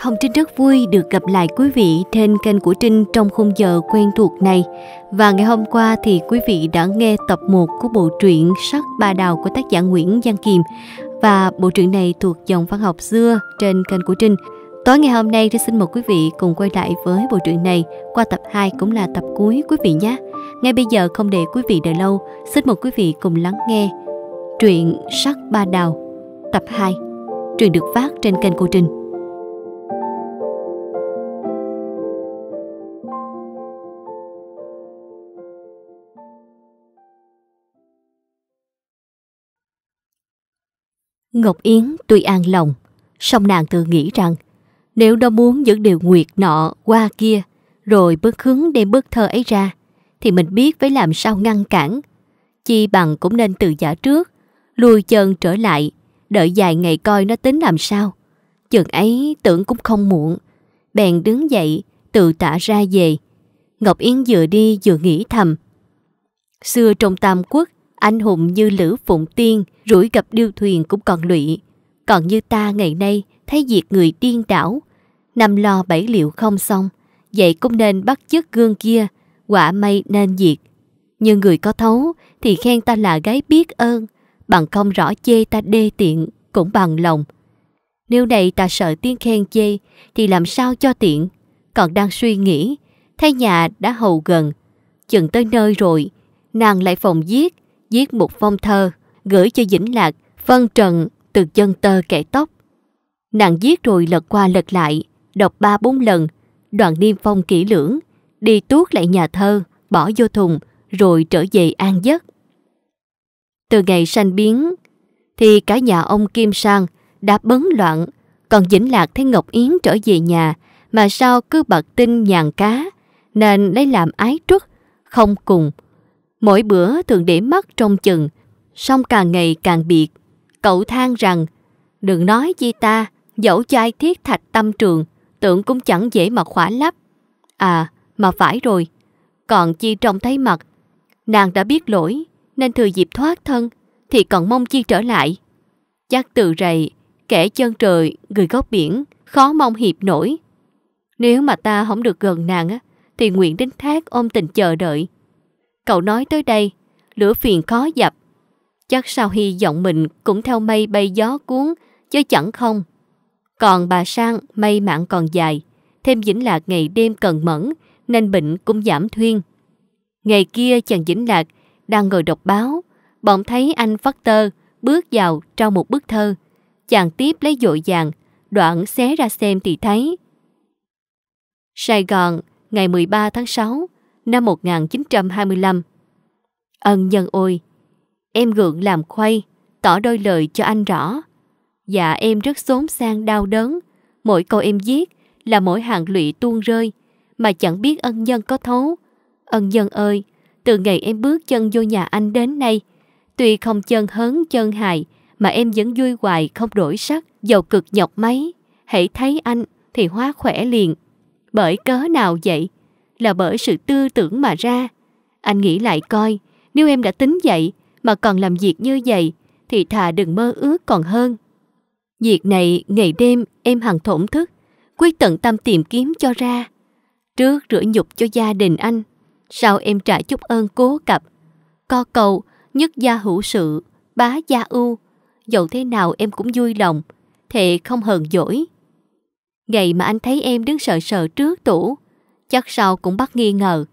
Hồng Trinh rất vui được gặp lại quý vị trên kênh của Trinh trong khung giờ quen thuộc này. Và ngày hôm qua thì quý vị đã nghe tập 1 của bộ truyện Sắc Ba Đào của tác giả Nguyễn Giang Kiềm. Và bộ truyện này thuộc dòng văn học xưa trên kênh của Trinh. Tối ngày hôm nay, tôi xin mời quý vị cùng quay lại với bộ truyện này qua tập 2 cũng là tập cuối quý vị nhé. Ngay bây giờ không để quý vị đợi lâu, xin mời quý vị cùng lắng nghe truyện Sắc Ba Đào tập 2. Truyện được phát trên kênh Cô Trinh. Ngọc Yến tuy an lòng, song nàng tự nghĩ rằng nếu nó muốn những điều nguyệt nọ qua kia, rồi bức hứng đem bức thơ ấy ra, thì mình biết phải làm sao ngăn cản. Chi bằng cũng nên tự giả trước, lùi chân trở lại, đợi vài ngày coi nó tính làm sao. Chừng ấy tưởng cũng không muộn, bèn đứng dậy, tự tả ra về. Ngọc Yến vừa đi vừa nghĩ thầm. Xưa trong Tam Quốc, anh hùng như Lữ Phụng Tiên rủi gặp điêu thuyền cũng còn lụy. Còn như ta ngày nay thấy diệt người điên đảo, năm lo bảy liệu không xong, vậy cũng nên bắt chước gương kia, quả may nên diệt. Nhưng người có thấu thì khen ta là gái biết ơn, bằng không rõ chê ta đê tiện cũng bằng lòng. Nếu này ta sợ tiếng khen chê thì làm sao cho tiện, còn đang suy nghĩ, thấy nhà đã hầu gần, chừng tới nơi rồi, nàng lại phòng viết, viết một phong thơ, gửi cho Vĩnh Lạc, phân trần từ chân tơ kẻ tóc. Nàng viết rồi lật qua lật lại, đọc ba bốn lần, đoàn niêm phong kỹ lưỡng, đi tuốt lại nhà thơ, bỏ vô thùng, rồi trở về an giấc. Từ ngày sanh biến, thì cả nhà ông Kim Sang đã bấn loạn, còn Vĩnh Lạc thấy Ngọc Yến trở về nhà mà sao cứ bật tin nhàn cá, nên lấy làm ái trước không cùng. Mỗi bữa thường để mắt trong chừng, song càng ngày càng biệt. Cậu than rằng, đừng nói chi ta, dẫu cho ai thiết thạch tâm trường, tưởng cũng chẳng dễ mà khỏa lắp. À, mà phải rồi. Còn Chi trông thấy mặt, nàng đã biết lỗi, nên thừa dịp thoát thân, thì còn mong Chi trở lại. Chắc từ rầy, kẻ chân trời, người góc biển, khó mong hiệp nổi. Nếu mà ta không được gần nàng á, thì nguyện đến thác ôm tình chờ đợi. Cậu nói tới đây, lửa phiền khó dập. Chắc sao hy vọng mình cũng theo mây bay gió cuốn, chứ chẳng không. Còn bà Sang may mạng còn dài, thêm Vĩnh Lạc ngày đêm cần mẫn, nên bệnh cũng giảm thuyên. Ngày kia chàng Vĩnh Lạc đang ngồi đọc báo, bỗng thấy anh phát tơ bước vào trao một bức thơ. Chàng tiếp lấy dội vàng, đoạn xé ra xem thì thấy. Sài Gòn, ngày 13 tháng 6 năm 1925. Ân nhân ôi, em gượng làm khuây, tỏ đôi lời cho anh rõ. Dạ em rất xốn sang đau đớn. Mỗi câu em viết là mỗi hàng lụy tuôn rơi, mà chẳng biết ân nhân có thấu. Ân nhân ơi, từ ngày em bước chân vô nhà anh đến nay, tuy không chân hớn chân hài, mà em vẫn vui hoài không đổi sắc, giàu cực nhọc mấy. Hãy thấy anh thì hóa khỏe liền. Bởi cớ nào vậy? Là bởi sự tư tưởng mà ra. Anh nghĩ lại coi, nếu em đã tính vậy mà còn làm việc như vậy thì thà đừng mơ ước còn hơn. Việc này ngày đêm em hằng thổn thức, quyết tận tâm tìm kiếm cho ra. Trước rửa nhục cho gia đình anh, sau em trả chút ơn cố cập, Co cầu, nhất gia hữu sự, bá gia ưu. Dẫu thế nào em cũng vui lòng, thệ không hờn dỗi. Ngày mà anh thấy em đứng sợ sợ trước tủ, chắc sau cũng bắt nghi ngờ.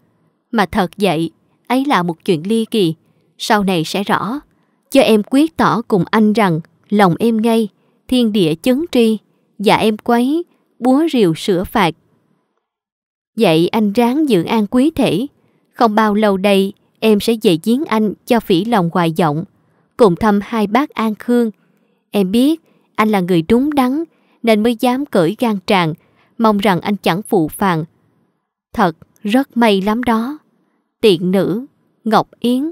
Mà thật vậy, ấy là một chuyện ly kỳ, sau này sẽ rõ. Cho em quyết tỏ cùng anh rằng lòng em ngay thiên địa chấn tri, dạ em quấy, búa rìu sửa phạt. Vậy anh ráng dưỡng an quý thể, không bao lâu đây em sẽ về giếng anh cho phỉ lòng hoài vọng, cùng thăm hai bác An Khương. Em biết anh là người đúng đắn nên mới dám cởi gan tràng, mong rằng anh chẳng phụ phàng. Thật, rất may lắm đó. Tiện nữ, Ngọc Yến.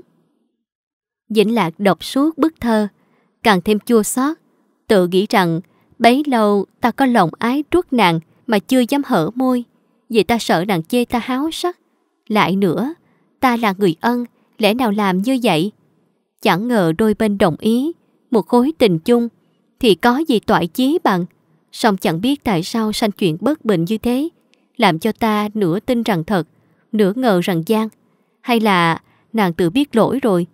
Vĩnh Lạc đọc suốt bức thơ, càng thêm chua xót tự nghĩ rằng bấy lâu ta có lòng ái truất nàng mà chưa dám hở môi, vì ta sợ nàng chê ta háo sắc. Lại nữa, ta là người ân, lẽ nào làm như vậy? Chẳng ngờ đôi bên đồng ý, một khối tình chung, thì có gì toại chí bằng. Song chẳng biết tại sao sanh chuyện bất bình như thế, làm cho ta nửa tin rằng thật, nửa ngờ rằng gian. Hay là nàng tự biết lỗi rồi,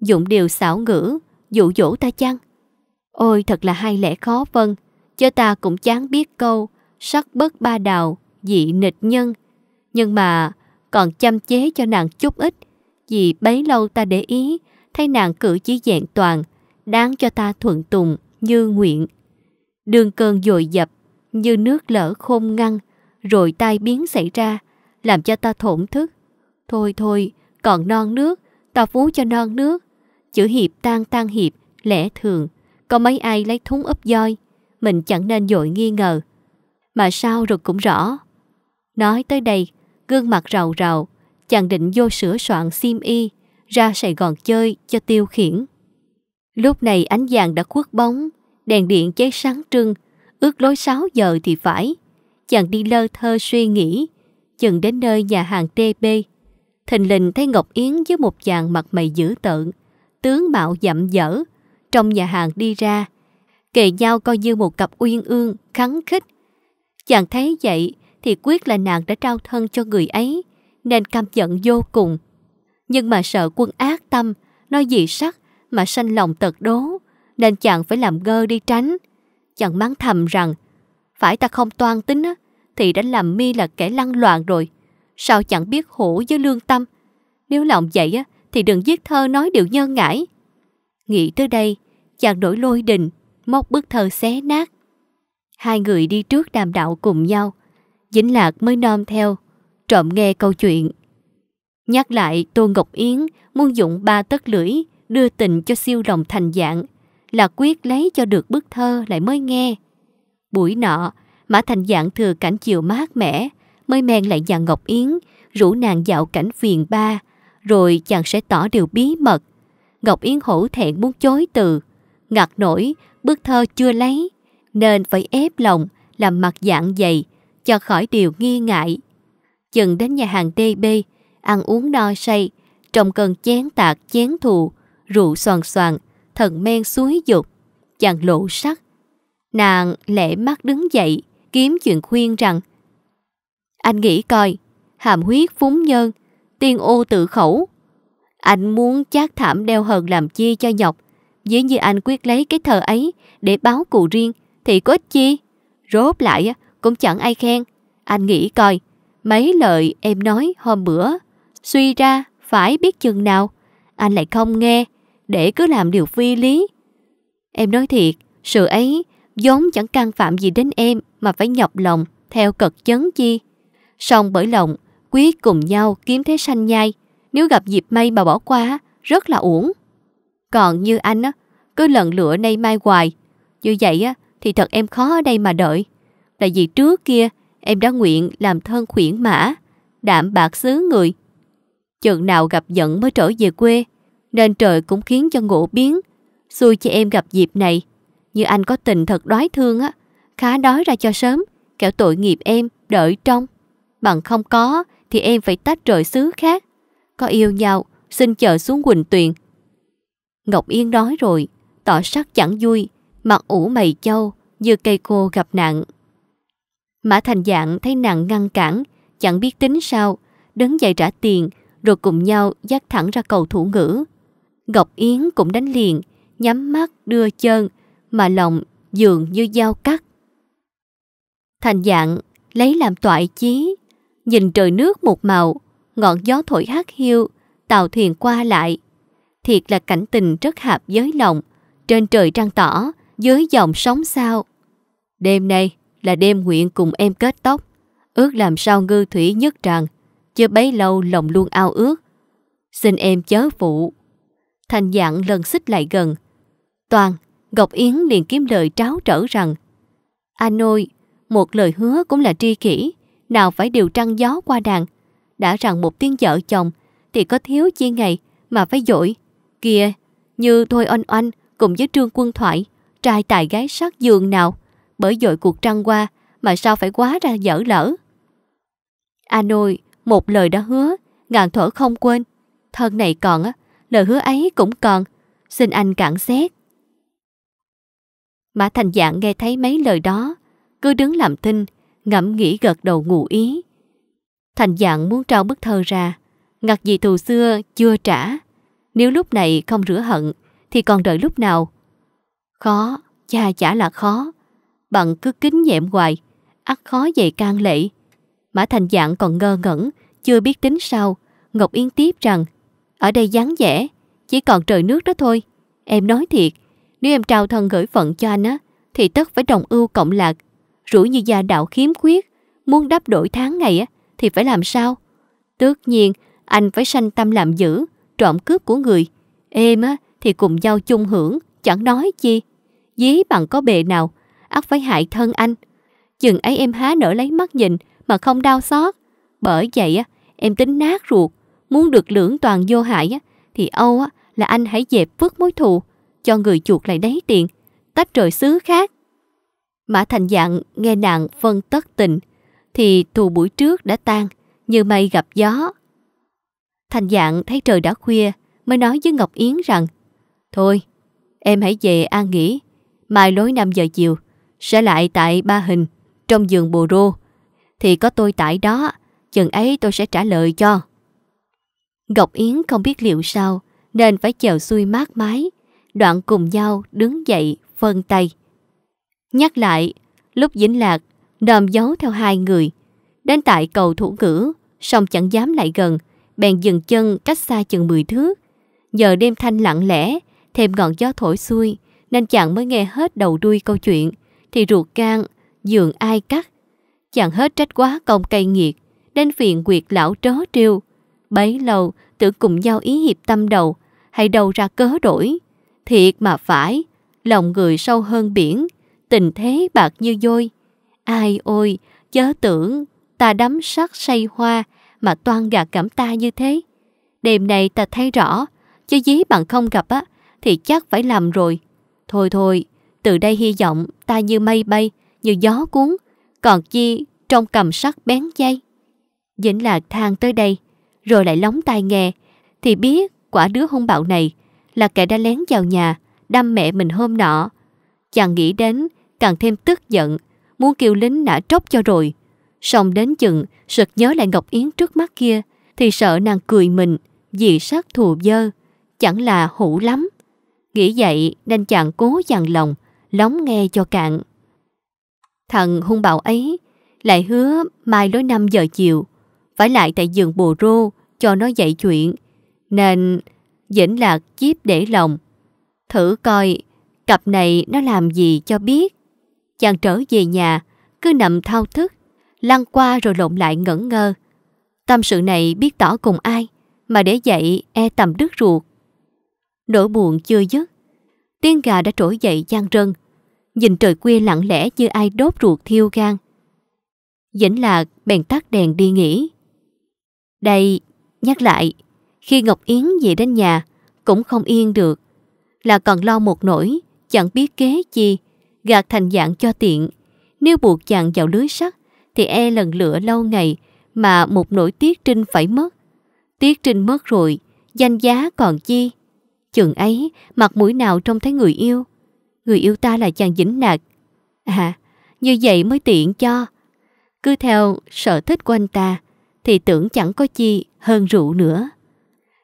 dụng điều xảo ngữ, dụ dỗ ta chăng? Ôi thật là hay lẽ khó phân, vâng. cho ta cũng chán biết câu, sắc bất ba đạo, dị nịch nhân. Nhưng mà còn chăm chế cho nàng chút ít, vì bấy lâu ta để ý, thấy nàng cử chỉ dạng toàn, đáng cho ta thuận tùng như nguyện. Đường cơn dồi dập, như nước lỡ khôn ngăn, rồi tai biến xảy ra, làm cho ta thổn thức. Thôi thôi, còn non nước, ta phú cho non nước. Chữ hiệp tan tan hiệp, lẽ thường, có mấy ai lấy thúng úp voi Mình chẳng nên dội nghi ngờ Mà sao rồi cũng rõ Nói tới đây Gương mặt rầu rầu Chàng định vô sửa soạn sim y Ra Sài Gòn chơi cho tiêu khiển Lúc này ánh vàng đã khuất bóng Đèn điện cháy sáng trưng Ước lối 6 giờ thì phải Chàng đi lơ thơ suy nghĩ Chừng đến nơi nhà hàng TB Thình lình thấy Ngọc Yến với một chàng mặt mày dữ tợn Tướng mạo dặm dở trong nhà hàng đi ra. Kề nhau coi như một cặp uyên ương, khắng khích. Chàng thấy vậy thì quyết là nàng đã trao thân cho người ấy, nên căm giận vô cùng. Nhưng mà sợ quân ác tâm, nói gì sắc mà sanh lòng tật đố, nên chàng phải làm ngơ đi tránh. Chàng mắng thầm rằng, phải ta không toan tính á, thì đã làm mi là kẻ lăng loạn rồi. Sao chẳng biết hổ với lương tâm? Nếu lòng vậy á, thì đừng viết thơ nói điều nhân ngãi. Nghĩ tới đây, chàng đổi lôi đình, móc bức thơ xé nát. Hai người đi trước đàm đạo cùng nhau. Dính lạc mới nom theo, trộm nghe câu chuyện. Nhắc lại Tô Ngọc Yến muốn dụng ba tất lưỡi đưa tình cho siêu lòng thành dạng là quyết lấy cho được bức thơ lại mới nghe. Buổi nọ, Mã Thành Dạng thừa cảnh chiều mát mẻ, mới men lại dàn Ngọc Yến, rủ nàng dạo cảnh phiền ba, rồi chàng sẽ tỏ điều bí mật Ngọc Yến hổ thẹn muốn chối từ. Ngặt nổi, bức thơ chưa lấy, nên phải ép lòng, làm mặt dạng dày, cho khỏi điều nghi ngại. Chừng đến nhà hàng DB, ăn uống no say, trong cơn chén tạc chén thù, rượu soàn soàn, thần men suối dục, chàng lộ sắc. Nàng lẽ mắt đứng dậy, kiếm chuyện khuyên rằng Anh nghĩ coi, hàm huyết phúng nhơn, tiên ô tự khẩu, anh muốn chát thảm đeo hờn làm chi cho nhọc. Dĩ như anh quyết lấy cái thờ ấy để báo cụ riêng thì có ích chi. Rốt lại cũng chẳng ai khen. Anh nghĩ coi, mấy lời em nói hôm bữa, suy ra phải biết chừng nào. Anh lại không nghe, để cứ làm điều phi lý. Em nói thiệt, sự ấy giống chẳng can phạm gì đến em mà phải nhọc lòng theo cật chấn chi. Song bởi lòng, quý cùng nhau kiếm thế sanh nhai, nếu gặp dịp may mà bỏ qua Rất là uổng Còn như anh á Cứ lần lựa nay mai hoài Như vậy á Thì thật em khó ở đây mà đợi Là vì trước kia Em đã nguyện làm thân khuyển mã Đạm bạc xứ người Chừng nào gặp giận mới trở về quê Nên trời cũng khiến cho ngộ biến Xui cho em gặp dịp này Như anh có tình thật đói thương á Khá đói ra cho sớm Kẻo tội nghiệp em đợi trong Bằng không có Thì em phải tách rời xứ khác có yêu nhau, xin chờ xuống Quỳnh Tuyền. Ngọc Yên nói rồi, tỏ sắc chẳng vui, mặt ủ mày châu, như cây khô gặp nạn. Mã Thành Dạng thấy nàng ngăn cản, chẳng biết tính sao, đứng dậy trả tiền, rồi cùng nhau dắt thẳng ra cầu thủ ngữ. Ngọc Yến cũng đánh liền, nhắm mắt đưa chân, mà lòng dường như dao cắt. Thành Dạng lấy làm toại chí, nhìn trời nước một màu, ngọn gió thổi hắt hiu, tàu thuyền qua lại. Thiệt là cảnh tình rất hạp giới lòng, trên trời trăng tỏ, dưới dòng sóng sao. Đêm nay là đêm nguyện cùng em kết tóc, ước làm sao ngư thủy nhất rằng, chưa bấy lâu lòng luôn ao ước. Xin em chớ phụ. Thành dạng lần xích lại gần. Toàn, Ngọc Yến liền kiếm lời tráo trở rằng, Anh ơi, một lời hứa cũng là tri kỷ, nào phải điều trăng gió qua đàn, đã rằng một tiếng vợ chồng thì có thiếu chi ngày mà phải dỗi. kia như Thôi Oanh Oanh cùng với Trương Quân Thoại, trai tài gái sắc giường nào, bởi dội cuộc trăng qua mà sao phải quá ra dở lỡ. A Nôi, một lời đã hứa, ngàn thuở không quên. Thân này còn, á lời hứa ấy cũng còn. Xin anh cản xét. Mã Thành Dạng nghe thấy mấy lời đó, cứ đứng làm thinh, ngẫm nghĩ gật đầu ngụ ý. Thành dạng muốn trao bức thơ ra, ngặt gì thù xưa chưa trả. Nếu lúc này không rửa hận, thì còn đợi lúc nào? Khó, cha chả là khó. Bằng cứ kính nhẹm hoài, ắt khó dậy can lệ. Mã Thành dạng còn ngơ ngẩn, chưa biết tính sao. Ngọc Yên tiếp rằng, ở đây dáng vẻ, chỉ còn trời nước đó thôi. Em nói thiệt, nếu em trao thân gửi phận cho anh á, thì tất phải đồng ưu cộng lạc. Rủi như gia đạo khiếm khuyết, muốn đáp đổi tháng ngày á, thì phải làm sao? Tất nhiên, anh phải sanh tâm làm dữ, trộm cướp của người. Em á, thì cùng nhau chung hưởng, chẳng nói chi. Dí bằng có bề nào, ắt phải hại thân anh. Chừng ấy em há nở lấy mắt nhìn mà không đau xót. Bởi vậy á, em tính nát ruột, muốn được lưỡng toàn vô hại á, thì Âu á, là anh hãy dẹp vứt mối thù, cho người chuột lại đấy tiền, tách rời xứ khác. Mã Thành Dạng nghe nàng phân tất tình, thì thù buổi trước đã tan, như mây gặp gió. Thành dạng thấy trời đã khuya, mới nói với Ngọc Yến rằng Thôi, em hãy về an nghỉ, mai lối năm giờ chiều, sẽ lại tại ba hình, trong giường bồ rô, thì có tôi tại đó, chừng ấy tôi sẽ trả lời cho. Ngọc Yến không biết liệu sao, nên phải chèo xuôi mát mái, đoạn cùng nhau đứng dậy, phân tay. Nhắc lại, lúc Vĩnh Lạc Nòm giấu theo hai người. Đến tại cầu thủ ngữ, song chẳng dám lại gần, bèn dừng chân cách xa chừng mười thước. Giờ đêm thanh lặng lẽ, thêm ngọn gió thổi xuôi, nên chàng mới nghe hết đầu đuôi câu chuyện, thì ruột gan, giường ai cắt. Chàng hết trách quá công cây nghiệt, đến phiền quyệt lão trớ trêu. Bấy lâu, tự cùng nhau ý hiệp tâm đầu, hay đầu ra cớ đổi. Thiệt mà phải, lòng người sâu hơn biển, tình thế bạc như dôi. Ai ôi, chớ tưởng ta đắm sắc say hoa mà toan gạt cảm ta như thế. Đêm này ta thấy rõ, chứ dí bằng không gặp á, thì chắc phải làm rồi. Thôi thôi, từ đây hy vọng ta như mây bay, như gió cuốn, còn chi trong cầm sắc bén dây. Vĩnh Lạc thang tới đây, rồi lại lóng tai nghe, thì biết quả đứa hung bạo này là kẻ đã lén vào nhà, đâm mẹ mình hôm nọ. Chàng nghĩ đến, càng thêm tức giận, muốn kêu lính nã tróc cho rồi. Xong đến chừng, sực nhớ lại Ngọc Yến trước mắt kia, thì sợ nàng cười mình, vì sát thù dơ, chẳng là hủ lắm. Nghĩ vậy nên chàng cố dằn lòng, lóng nghe cho cạn. Thằng hung bạo ấy lại hứa mai lối năm giờ chiều, phải lại tại giường bồ rô cho nó dạy chuyện, nên dĩnh lạc chiếp để lòng. Thử coi, cặp này nó làm gì cho biết chàng trở về nhà, cứ nằm thao thức, lăn qua rồi lộn lại ngẩn ngơ. Tâm sự này biết tỏ cùng ai, mà để dậy e tầm đứt ruột. Nỗi buồn chưa dứt, tiếng gà đã trỗi dậy gian rân, nhìn trời khuya lặng lẽ như ai đốt ruột thiêu gan. Dĩnh lạc bèn tắt đèn đi nghỉ. Đây, nhắc lại, khi Ngọc Yến về đến nhà, cũng không yên được, là còn lo một nỗi, chẳng biết kế chi, gạt thành dạng cho tiện. Nếu buộc dạng vào lưới sắt, thì e lần lửa lâu ngày mà một nỗi tiếc trinh phải mất. Tiếc trinh mất rồi, danh giá còn chi. Chừng ấy, mặt mũi nào trông thấy người yêu. Người yêu ta là chàng dính nạt. À, như vậy mới tiện cho. Cứ theo sở thích của anh ta, thì tưởng chẳng có chi hơn rượu nữa.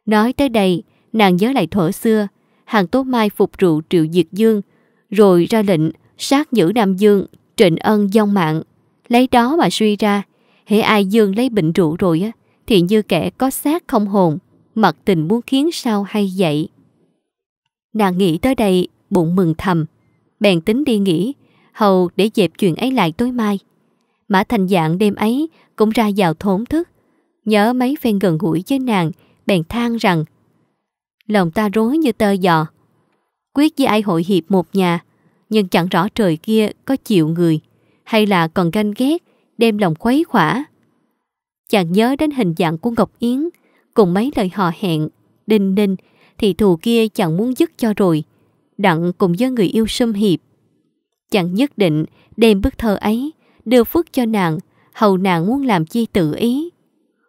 Nói tới đây, nàng nhớ lại thuở xưa, hàng tố mai phục rượu Triệu Diệt Dương, rồi ra lệnh sát giữ Nam Dương, trịnh ân dông mạng. Lấy đó mà suy ra, hễ ai Dương lấy bệnh rượu rồi á, thì như kẻ có xác không hồn, mặt tình muốn khiến sao hay vậy. Nàng nghĩ tới đây, bụng mừng thầm. Bèn tính đi nghỉ, hầu để dẹp chuyện ấy lại tối mai. Mã thành dạng đêm ấy cũng ra vào thốn thức. Nhớ mấy phen gần gũi với nàng, bèn than rằng Lòng ta rối như tơ giò. Quyết với ai hội hiệp một nhà, nhưng chẳng rõ trời kia có chịu người hay là còn ganh ghét, đem lòng khuấy khỏa. Chàng nhớ đến hình dạng của Ngọc Yến, cùng mấy lời hò hẹn, đinh ninh, thì thù kia chẳng muốn dứt cho rồi, đặng cùng với người yêu xâm hiệp. Chàng nhất định đem bức thơ ấy, đưa phước cho nàng, hầu nàng muốn làm chi tự ý.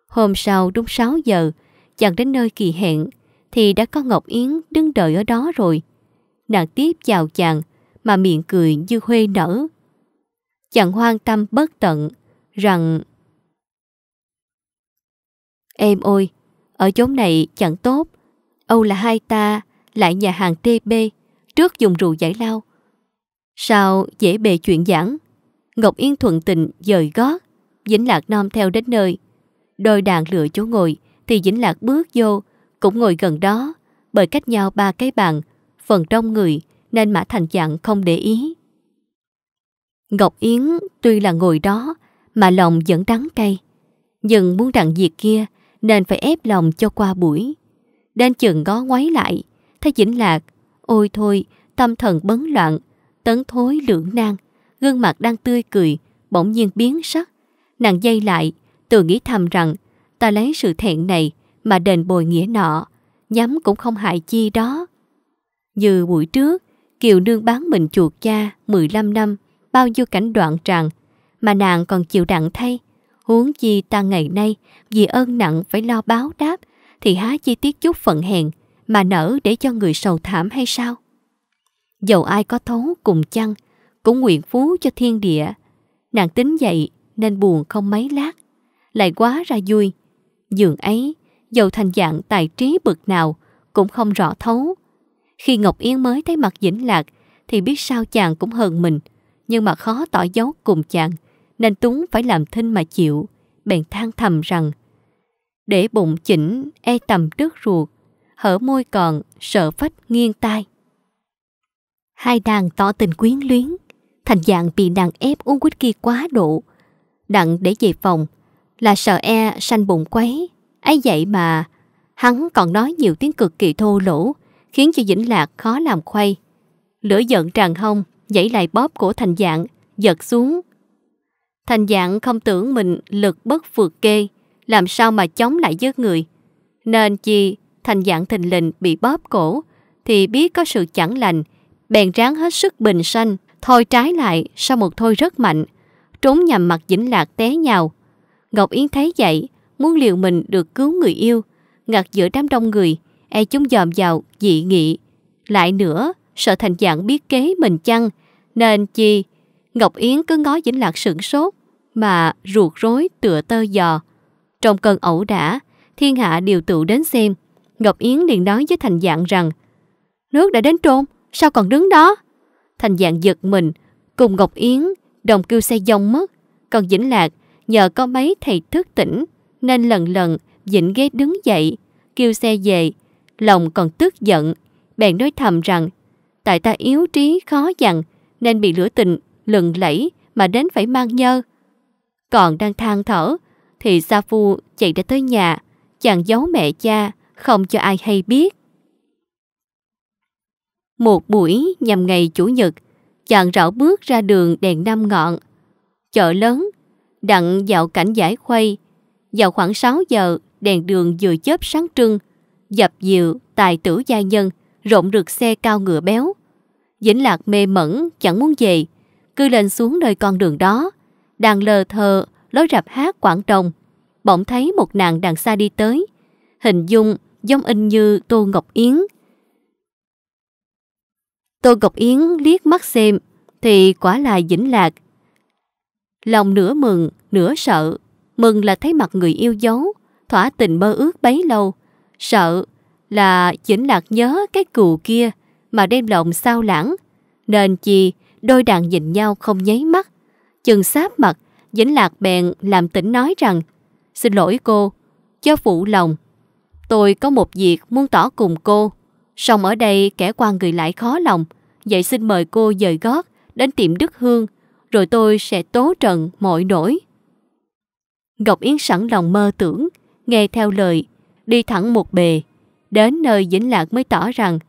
Hôm sau đúng 6 giờ, chàng đến nơi kỳ hẹn, thì đã có Ngọc Yến đứng đợi ở đó rồi. Nàng tiếp chào chàng, mà miệng cười như huê nở. Chẳng hoang tâm bất tận rằng Em ôi, ở chốn này chẳng tốt. Âu là hai ta, lại nhà hàng TB, trước dùng rượu giải lao. Sao dễ bề chuyện giảng? Ngọc Yên thuận tình dời gót, Vĩnh Lạc nom theo đến nơi. Đôi đàn lựa chỗ ngồi, thì Vĩnh Lạc bước vô, cũng ngồi gần đó, bởi cách nhau ba cái bàn, phần trong người, nên Mã Thành dặn không để ý. Ngọc Yến tuy là ngồi đó mà lòng vẫn đắng cay. Nhưng muốn đặng việc kia nên phải ép lòng cho qua buổi. Đến chừng ngó ngoáy lại, thấy Vĩnh Lạc, ôi thôi, tâm thần bấn loạn, tấn thối lưỡng nan, gương mặt đang tươi cười, bỗng nhiên biến sắc. Nàng dây lại, tự nghĩ thầm rằng ta lấy sự thẹn này mà đền bồi nghĩa nọ, nhắm cũng không hại chi đó. Như buổi trước, Kiều Nương bán mình chuột cha 15 năm, bao nhiêu cảnh đoạn tràn, mà nàng còn chịu đặng thay. Huống chi ta ngày nay, vì ơn nặng phải lo báo đáp, thì há chi tiết chút phận hèn, mà nở để cho người sầu thảm hay sao? Dầu ai có thấu cùng chăng, cũng nguyện phú cho thiên địa. Nàng tính dậy nên buồn không mấy lát, lại quá ra vui. Dường ấy, dầu thành dạng tài trí bực nào, cũng không rõ thấu, khi Ngọc yến mới thấy mặt dĩnh Lạc thì biết sao chàng cũng hờn mình, nhưng mà khó tỏ dấu cùng chàng, nên túng phải làm thinh mà chịu, bèn than thầm rằng Để bụng chỉnh, e tầm trước ruột, hở môi còn, sợ phách nghiêng tai. Hai đàn tỏ tình quyến luyến, thành dạng bị nàng ép uống whisky quá độ. Đặng để về phòng, là sợ e sanh bụng quấy, ấy vậy mà hắn còn nói nhiều tiếng cực kỳ thô lỗ, khiến cho dĩnh Lạc khó làm khuây. Lửa giận tràn hông, dãy lại bóp cổ thành dạng, giật xuống. Thành dạng không tưởng mình lực bất vượt kê, làm sao mà chống lại với người. Nên chi thành dạng thình lình bị bóp cổ, thì biết có sự chẳng lành, bèn ráng hết sức bình sanh, thôi trái lại sau một thôi rất mạnh, trốn nhằm mặt dĩnh Lạc té nhào. Ngọc Yến thấy vậy, muốn liều mình được cứu người yêu, ngặt giữa đám đông người, e chúng dòm vào, dị nghị. Lại nữa, sợ thành dạng biết kế mình chăng, nên chi, Ngọc Yến cứ ngó Vĩnh Lạc sửng sốt, mà ruột rối tựa tơ giò. Trong cơn ẩu đả, thiên hạ đều tụ đến xem. Ngọc Yến liền nói với Thành Dạng rằng Nước đã đến trôn, sao còn đứng đó? Thành Dạng giật mình, cùng Ngọc Yến đồng kêu xe dông mất. Còn Vĩnh Lạc nhờ có mấy thầy thức tỉnh nên lần lần Vĩnh ghế đứng dậy, kêu xe về lòng còn tức giận, bèn nói thầm rằng tại ta yếu trí khó dằn nên bị lửa tình lừng lẫy mà đến phải mang nhơ. Còn đang than thở thì Sa Phu chạy đã tới nhà, chàng giấu mẹ cha, không cho ai hay biết. Một buổi nhằm ngày Chủ nhật, chàng rảo bước ra đường đèn năm ngọn, chợ lớn, đặng dạo cảnh giải khuây. Vào khoảng 6 giờ, đèn đường vừa chớp sáng trưng, dập dìu, tài tử gia nhân, rộng được xe cao ngựa béo. dĩnh Lạc mê mẩn, chẳng muốn về, cứ lên xuống nơi con đường đó. Đàn lờ thờ, lối rạp hát quảng đồng bỗng thấy một nàng đàn xa đi tới. Hình dung giống in như Tô Ngọc Yến. Tô Ngọc Yến liếc mắt xem, thì quả là dĩnh Lạc. Lòng nửa mừng, nửa sợ, mừng là thấy mặt người yêu dấu, thỏa tình mơ ước bấy lâu, Sợ là Vĩnh Lạc nhớ cái cù kia mà đem lòng sao lãng. Nên chi, đôi đàn nhìn nhau không nháy mắt. Chừng sáp mặt, Vĩnh Lạc bèn làm tỉnh nói rằng Xin lỗi cô, cho phụ lòng. Tôi có một việc muốn tỏ cùng cô. Song ở đây kẻ quan người lại khó lòng. Vậy xin mời cô dời gót đến tiệm Đức Hương, rồi tôi sẽ tố trần mọi nỗi. Ngọc Yến sẵn lòng mơ tưởng, nghe theo lời đi thẳng một bề. Đến nơi Vĩnh Lạc mới tỏ rằng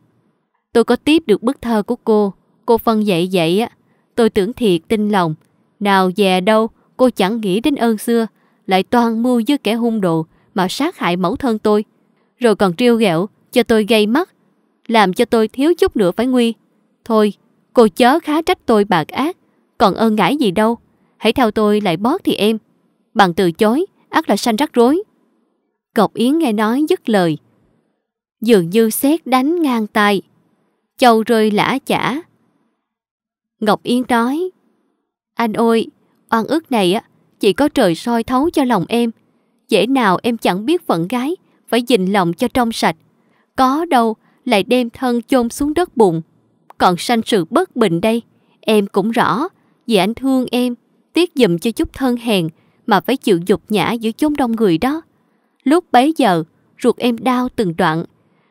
Tôi có tiếp được bức thơ của cô, cô phân dạy dạy á. Tôi tưởng thiệt tin lòng. Nào về đâu, cô chẳng nghĩ đến ơn xưa, lại toàn mưu với kẻ hung đồ mà sát hại mẫu thân tôi. Rồi còn triêu ghẹo, cho tôi gây mắt, làm cho tôi thiếu chút nữa phải nguy. Thôi, cô chớ khá trách tôi bạc ác, còn ơn ngãi gì đâu. Hãy theo tôi lại bót thì em. Bằng từ chối, ác là sanh rắc rối. Ngọc Yến nghe nói dứt lời. Dường như xét đánh ngang tay. Châu rơi lã chả. Ngọc Yến nói. Anh ơi, oan ức này á, chỉ có trời soi thấu cho lòng em. Dễ nào em chẳng biết phận gái, phải dình lòng cho trong sạch. Có đâu lại đem thân chôn xuống đất bùn. Còn sanh sự bất bình đây, em cũng rõ. Vì anh thương em, tiếc dùm cho chút thân hèn mà phải chịu dục nhã giữa chốn đông người đó. Lúc bấy giờ, ruột em đau từng đoạn.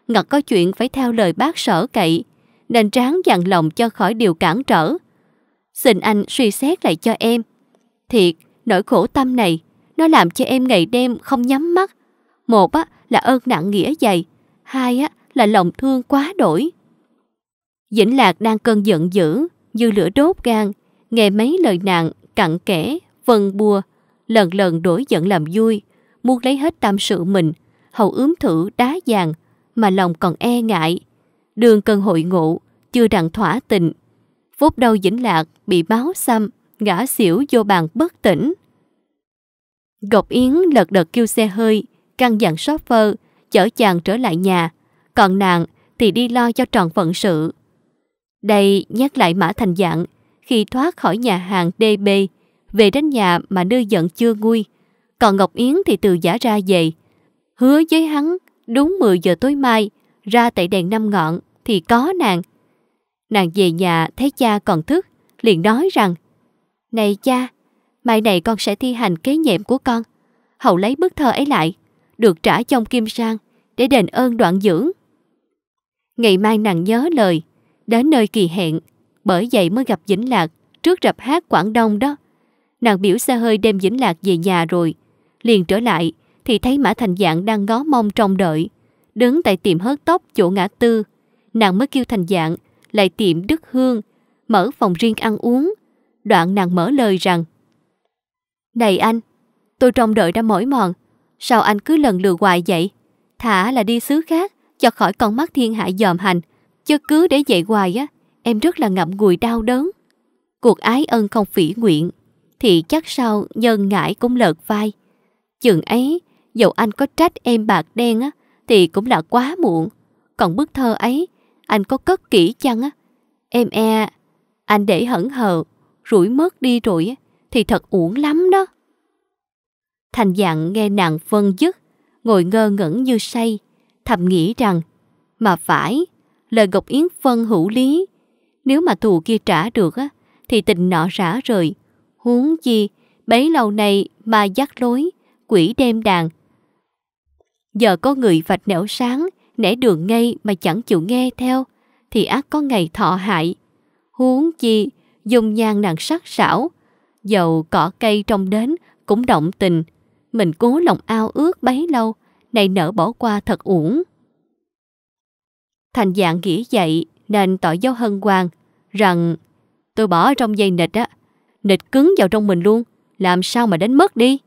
ngặt có chuyện phải theo lời bác sở cậy, nên ráng dặn lòng cho khỏi điều cản trở. Xin anh suy xét lại cho em. Thiệt, nỗi khổ tâm này, nó làm cho em ngày đêm không nhắm mắt. Một á, là ơn nặng nghĩa dày, hai á, là lòng thương quá đổi. Vĩnh Lạc đang cơn giận dữ, như lửa đốt gan, nghe mấy lời nạn, cặn kẽ, vần vâng bùa lần lần đổi giận làm vui muốn lấy hết tâm sự mình, hầu ướm thử đá vàng mà lòng còn e ngại. Đường cần hội ngộ, chưa đặng thỏa tình. Phút đầu dĩnh lạc bị báo xăm, ngã xỉu vô bàn bất tỉnh. Gọc Yến lật đật kêu xe hơi, căn dặn phơ chở chàng trở lại nhà. Còn nàng thì đi lo cho tròn phận sự. Đây nhắc lại Mã Thành Dạng, khi thoát khỏi nhà hàng DB, về đến nhà mà nơi giận chưa nguôi, còn Ngọc Yến thì từ giả ra về, hứa với hắn đúng 10 giờ tối mai, ra tại đèn năm ngọn thì có nàng. Nàng về nhà thấy cha còn thức, liền nói rằng Này cha, mai này con sẽ thi hành kế nhiệm của con. Hậu lấy bức thơ ấy lại, được trả trong kim sang để đền ơn đoạn dưỡng. Ngày mai nàng nhớ lời, đến nơi kỳ hẹn, bởi vậy mới gặp Vĩnh Lạc trước rập hát Quảng Đông đó. Nàng biểu xe hơi đem Vĩnh Lạc về nhà rồi, liền trở lại thì thấy Mã Thành Dạng đang ngó mong trông đợi, đứng tại tiệm hớt tóc chỗ ngã tư. Nàng mới kêu Thành Dạng lại tiệm Đức Hương, mở phòng riêng ăn uống. Đoạn nàng mở lời rằng Này anh, tôi trông đợi đã mỏi mòn, sao anh cứ lần lừa hoài vậy? Thả là đi xứ khác, cho khỏi con mắt thiên hạ dòm hành, chứ cứ để vậy hoài á, em rất là ngậm ngùi đau đớn. Cuộc ái ân không phỉ nguyện, thì chắc sau nhân ngại cũng lợt vai. Chừng ấy, dầu anh có trách em bạc đen á, thì cũng là quá muộn. Còn bức thơ ấy, anh có cất kỹ chăng á? Em e, anh để hẩn hờ, rủi mất đi rồi thì thật uổng lắm đó. Thành dặn nghe nàng vân dứt, ngồi ngơ ngẩn như say, thầm nghĩ rằng, mà phải, lời Ngọc Yến Phân hữu lý, nếu mà thù kia trả được á, thì tình nọ rã rời, huống gì bấy lâu nay mà dắt lối, quỷ đêm đàn. Giờ có người vạch nẻo sáng, nẻ đường ngay mà chẳng chịu nghe theo, thì ác có ngày thọ hại. Huống chi, dùng nhang nàng sắc sảo, dầu cỏ cây trong đến cũng động tình. Mình cố lòng ao ước bấy lâu, này nở bỏ qua thật uổng. Thành dạng nghĩ dậy nên tỏ dấu hân hoàng rằng tôi bỏ trong dây nịch á, nịch cứng vào trong mình luôn, làm sao mà đến mất đi.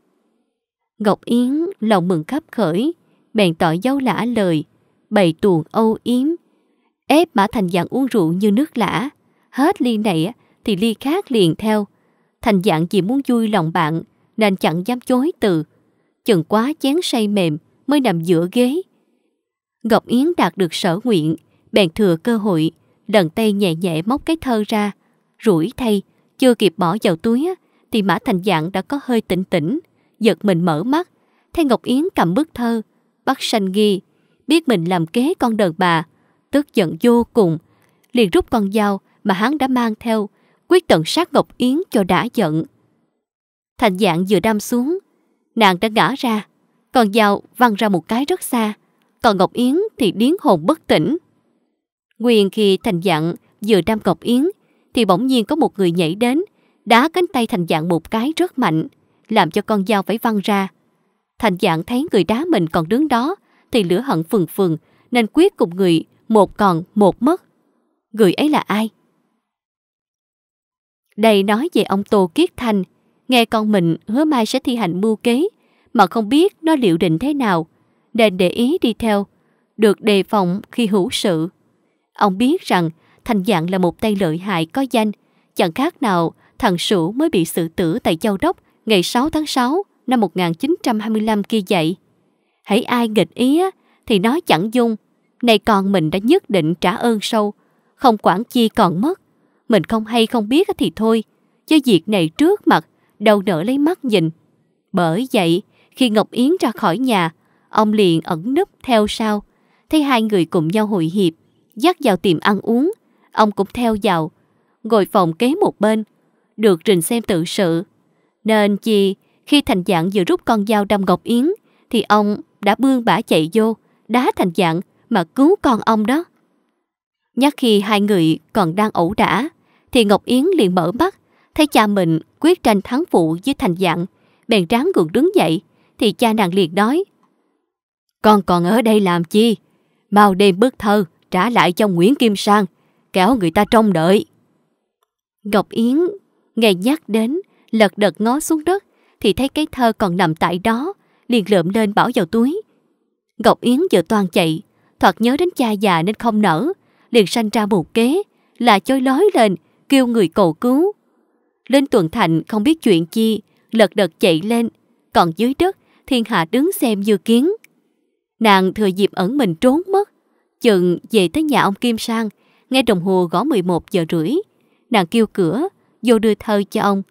Ngọc Yến lòng mừng khắp khởi, bèn tỏ dấu lã lời, bày tuồng âu yếm, ép Mã Thành Dạng uống rượu như nước lã, hết ly này thì ly khác liền theo. Thành Dạng vì muốn vui lòng bạn nên chẳng dám chối từ, chừng quá chén say mềm mới nằm giữa ghế. Ngọc Yến đạt được sở nguyện, bèn thừa cơ hội, lần tay nhẹ nhẹ móc cái thơ ra, rủi thay, chưa kịp bỏ vào túi thì Mã Thành Dạng đã có hơi tỉnh tỉnh, giật mình mở mắt, thấy Ngọc Yến cầm bức thơ, bắt sanh ghi, biết mình làm kế con đờn bà, tức giận vô cùng, liền rút con dao mà hắn đã mang theo, quyết tận sát Ngọc Yến cho đã giận. Thành dạng vừa đâm xuống, nàng đã ngã ra, còn dao văng ra một cái rất xa, còn Ngọc Yến thì điến hồn bất tỉnh. Nguyên khi thành dạng vừa đâm Ngọc Yến, thì bỗng nhiên có một người nhảy đến, đá cánh tay thành dạng một cái rất mạnh làm cho con dao phải văng ra. Thành dạng thấy người đá mình còn đứng đó, thì lửa hận phừng phừng, nên quyết cùng người một còn một mất. Người ấy là ai? Đây nói về ông Tô Kiết Thanh, nghe con mình hứa mai sẽ thi hành mưu kế, mà không biết nó liệu định thế nào, nên để ý đi theo, được đề phòng khi hữu sự. Ông biết rằng Thành Dạng là một tay lợi hại có danh, chẳng khác nào thằng Sửu mới bị xử tử tại Châu Đốc ngày 6 tháng 6 năm 1925 kia vậy. Hãy ai nghịch ý thì nói chẳng dung. Này con mình đã nhất định trả ơn sâu, không quản chi còn mất. Mình không hay không biết thì thôi, chứ việc này trước mặt, đâu nỡ lấy mắt nhìn. Bởi vậy, khi Ngọc Yến ra khỏi nhà, ông liền ẩn núp theo sau, thấy hai người cùng nhau hội hiệp, dắt vào tiệm ăn uống, ông cũng theo vào, ngồi phòng kế một bên, được trình xem tự sự nên chị, khi Thành Dạng vừa rút con dao đâm Ngọc Yến, thì ông đã bươn bả chạy vô, đá Thành Dạng mà cứu con ông đó. Nhắc khi hai người còn đang ẩu đả, thì Ngọc Yến liền mở mắt, thấy cha mình quyết tranh thắng phụ với Thành Dạng, bèn ráng gượng đứng dậy, thì cha nàng liền nói. Con còn ở đây làm chi? Mau đêm bức thơ, trả lại cho Nguyễn Kim Sang, kéo người ta trông đợi. Ngọc Yến nghe nhắc đến lật đật ngó xuống đất, thì thấy cái thơ còn nằm tại đó, liền lượm lên bỏ vào túi. Ngọc Yến vừa toàn chạy, thoạt nhớ đến cha già nên không nở, liền sanh ra một kế, là chối lói lên, kêu người cầu cứu. Lên tuần thành không biết chuyện chi, lật đật chạy lên, còn dưới đất thiên hạ đứng xem dự kiến. Nàng thừa dịp ẩn mình trốn mất, chừng về tới nhà ông Kim Sang, nghe đồng hồ gõ 11 giờ rưỡi. Nàng kêu cửa, vô đưa thơ cho ông,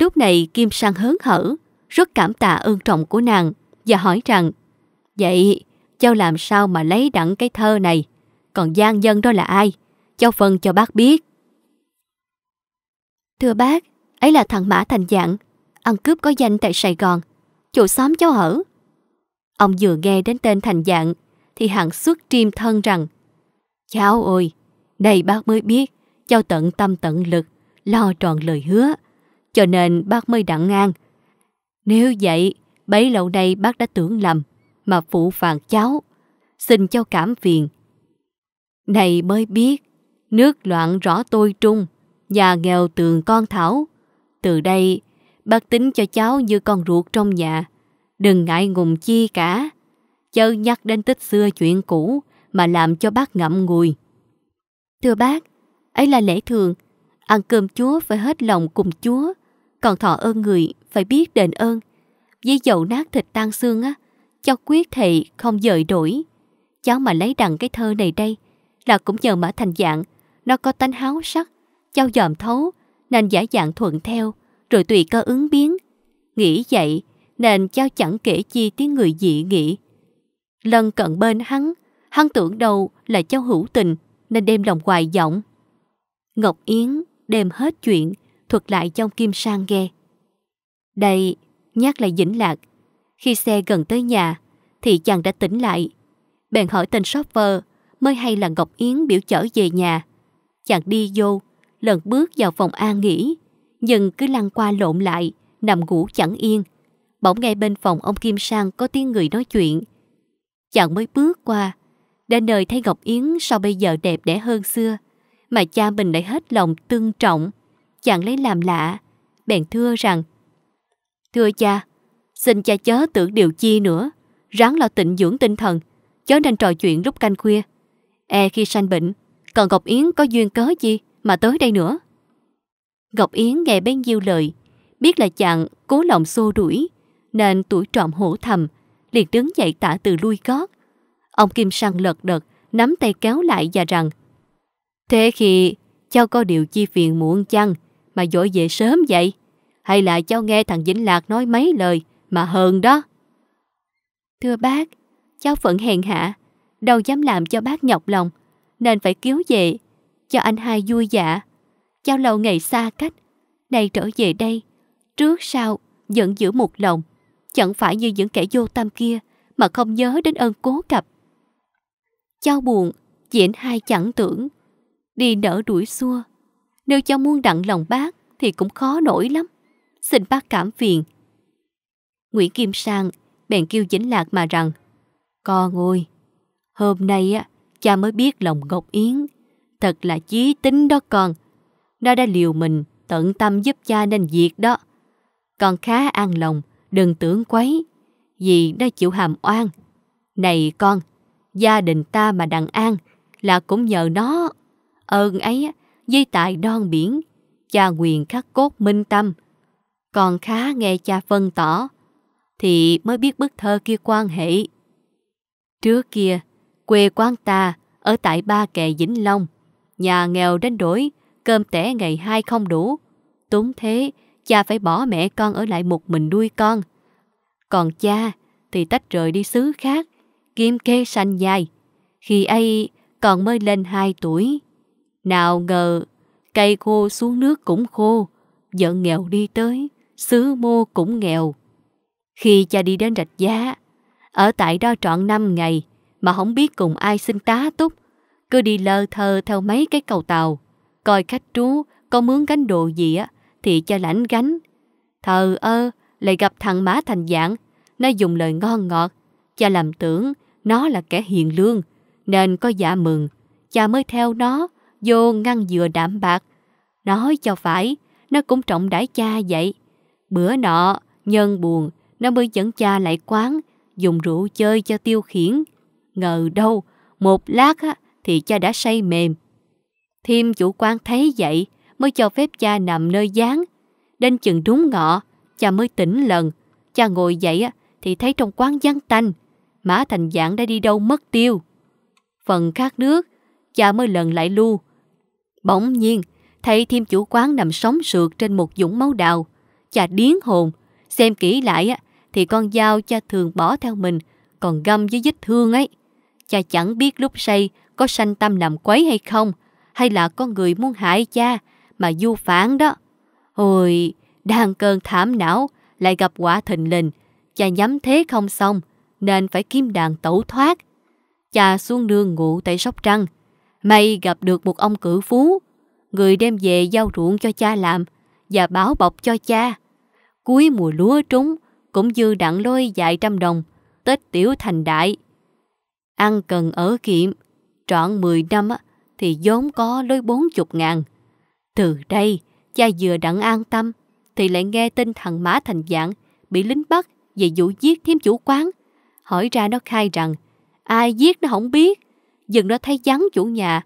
Lúc này Kim Sang hớn hở, rất cảm tạ ơn trọng của nàng và hỏi rằng Vậy cháu làm sao mà lấy đặng cái thơ này? Còn gian dân đó là ai? Cháu phân cho bác biết. Thưa bác, ấy là thằng Mã Thành Dạng, ăn cướp có danh tại Sài Gòn, chỗ xóm cháu ở. Ông vừa nghe đến tên Thành Dạng thì hạng xuất triêm thân rằng Cháu ơi, đây bác mới biết, cháu tận tâm tận lực, lo tròn lời hứa, cho nên bác mới đặng ngang. Nếu vậy, bấy lâu nay bác đã tưởng lầm, mà phụ phạt cháu. Xin cho cảm phiền. Này mới biết, nước loạn rõ tôi trung, nhà nghèo tường con thảo. Từ đây, bác tính cho cháu như con ruột trong nhà. Đừng ngại ngùng chi cả. Chớ nhắc đến tích xưa chuyện cũ mà làm cho bác ngậm ngùi. Thưa bác, ấy là lễ thường. Ăn cơm chúa phải hết lòng cùng chúa. Còn thọ ơn người phải biết đền ơn. Với dầu nát thịt tan xương á, cháu quyết thệ không dời đổi. Cháu mà lấy đằng cái thơ này đây là cũng nhờ mã thành dạng. Nó có tánh háo sắc, cháu dòm thấu, nên giả dạng thuận theo, rồi tùy cơ ứng biến. Nghĩ vậy, nên cháu chẳng kể chi tiếng người dị nghị. Lần cận bên hắn, hắn tưởng đâu là cháu hữu tình, nên đem lòng hoài giọng. Ngọc Yến đem hết chuyện, thuật lại cho ông Kim Sang nghe. Đây, nhắc lại Vĩnh Lạc. Khi xe gần tới nhà, thì chàng đã tỉnh lại. Bèn hỏi tên shopper, mới hay là Ngọc Yến biểu chở về nhà. Chàng đi vô, lần bước vào phòng an nghỉ, nhưng cứ lăn qua lộn lại, nằm ngủ chẳng yên. Bỗng ngay bên phòng ông Kim Sang có tiếng người nói chuyện. Chàng mới bước qua, đến nơi thấy Ngọc Yến sao bây giờ đẹp đẽ hơn xưa, mà cha mình lại hết lòng tương trọng, chàng lấy làm lạ, bèn thưa rằng Thưa cha, xin cha chớ tưởng điều chi nữa, ráng lo tịnh dưỡng tinh thần, chớ nên trò chuyện lúc canh khuya. E khi sanh bệnh, còn Ngọc Yến có duyên cớ gì mà tới đây nữa. Ngọc Yến nghe bấy nhiêu lời, biết là chàng cố lòng xô đuổi, nên tuổi trọm hổ thầm, liền đứng dậy tả từ lui gót. Ông Kim Sang lật đật, nắm tay kéo lại và rằng Thế khi cháu có điều chi phiền muộn chăng mà dội về sớm vậy? Hay là cháu nghe thằng Vĩnh Lạc nói mấy lời mà hờn đó? Thưa bác, cháu phận hèn hạ, đâu dám làm cho bác nhọc lòng, nên phải cứu về, cho anh hai vui dạ. Cháu lâu ngày xa cách, nay trở về đây, trước sau vẫn giữ một lòng, chẳng phải như những kẻ vô tâm kia mà không nhớ đến ơn cố cập. Cháu buồn, diễn hai chẳng tưởng, đi nở đuổi xua, nếu cháu muốn đặng lòng bác thì cũng khó nổi lắm. Xin bác cảm phiền. Nguyễn Kim Sang bèn kêu Vĩnh Lạc mà rằng Con ơi, hôm nay á cha mới biết lòng Ngọc Yến. Thật là chí tính đó con. Nó đã liều mình tận tâm giúp cha nên việc đó. Con khá an lòng, đừng tưởng quấy. Vì nó chịu hàm oan. Này con, gia đình ta mà đặng an là cũng nhờ nó. Ơn ấy á dây tại non biển, cha quyền khắc cốt minh tâm. Còn khá nghe cha phân tỏ, thì mới biết bức thơ kia quan hệ. Trước kia, quê quan ta ở tại ba kè Vĩnh Long, nhà nghèo đến đổi, cơm tẻ ngày hai không đủ. Túng thế, cha phải bỏ mẹ con ở lại một mình nuôi con. Còn cha thì tách rời đi xứ khác, kiếm kê sanh dài. Khi ấy còn mới lên hai tuổi. Nào ngờ, cây khô xuống nước cũng khô, vợ nghèo đi tới, xứ mô cũng nghèo. Khi cha đi đến rạch giá, ở tại đó trọn năm ngày mà không biết cùng ai xin tá túc, cứ đi lơ thơ theo mấy cái cầu tàu, coi khách trú có mướn gánh đồ gì á thì cho lãnh gánh. Thờ ơ, lại gặp thằng má thành dạng, nó dùng lời ngon ngọt, cha làm tưởng nó là kẻ hiền lương, nên có dạ mừng, cha mới theo nó vô ngăn dừa đạm bạc. Nói cho phải, nó cũng trọng đãi cha vậy. Bữa nọ, nhân buồn, nó mới dẫn cha lại quán, dùng rượu chơi cho tiêu khiển. Ngờ đâu, một lát á, thì cha đã say mềm. thêm chủ quan thấy vậy mới cho phép cha nằm nơi gián. Đến chừng đúng ngọ, cha mới tỉnh lần. Cha ngồi dậy á, thì thấy trong quán vắng tanh. Mã Thành Giảng đã đi đâu mất tiêu. Phần khác nước, cha mới lần lại lu. Bỗng nhiên, thấy thiêm chủ quán nằm sóng sượt trên một dũng máu đào. cha điến hồn, xem kỹ lại thì con dao cha thường bỏ theo mình còn găm với vết thương ấy. Cha chẳng biết lúc say có sanh tâm làm quấy hay không, hay là con người muốn hại cha mà du phản đó. Ôi, đang cơn thảm não, lại gặp quả thình lình, cha nhắm thế không xong, nên phải kiếm đàn tẩu thoát. Cha xuống đường ngủ tại Sóc Trăng, May gặp được một ông cử phú, người đem về giao ruộng cho cha làm và báo bọc cho cha. Cuối mùa lúa trúng cũng dư đặng lôi vài trăm đồng, tết tiểu thành đại. Ăn cần ở kiệm, trọn 10 năm thì vốn có lối bốn chục ngàn. Từ đây, cha vừa đặng an tâm, thì lại nghe tin thằng Mã Thành Dạng bị lính bắt về vụ giết thiếm chủ quán. Hỏi ra nó khai rằng, ai giết nó không biết, dừng đó thấy vắng chủ nhà.